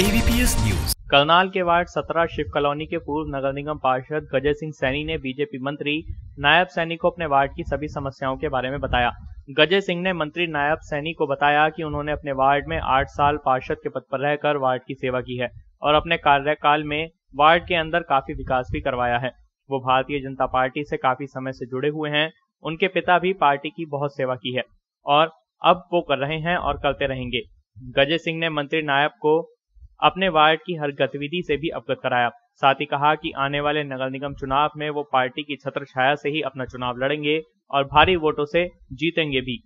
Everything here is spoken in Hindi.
एबीपीएस न्यूज करनाल के वार्ड सत्रह शिव कॉलोनी के पूर्व नगर निगम पार्षद गजय सिंह सैनी ने बीजेपी मंत्री नायब सैनी को अपने वार्ड की सभी समस्याओं के बारे में बताया गजय सिंह ने मंत्री नायब सैनी को बताया कि उन्होंने अपने वार्ड में आठ साल पार्षद के पद पर रहकर वार्ड की सेवा की है और अपने कार्यकाल में वार्ड के अंदर काफी विकास भी करवाया है वो भारतीय जनता पार्टी से काफी समय से जुड़े हुए हैं उनके पिता भी पार्टी की बहुत सेवा की है और अब वो कर रहे हैं और करते रहेंगे गजय सिंह ने मंत्री नायब को अपने वार्ड की हर गतिविधि से भी अवगत कराया साथ ही कहा कि आने वाले नगर निगम चुनाव में वो पार्टी की छत्र छाया से ही अपना चुनाव लड़ेंगे और भारी वोटों से जीतेंगे भी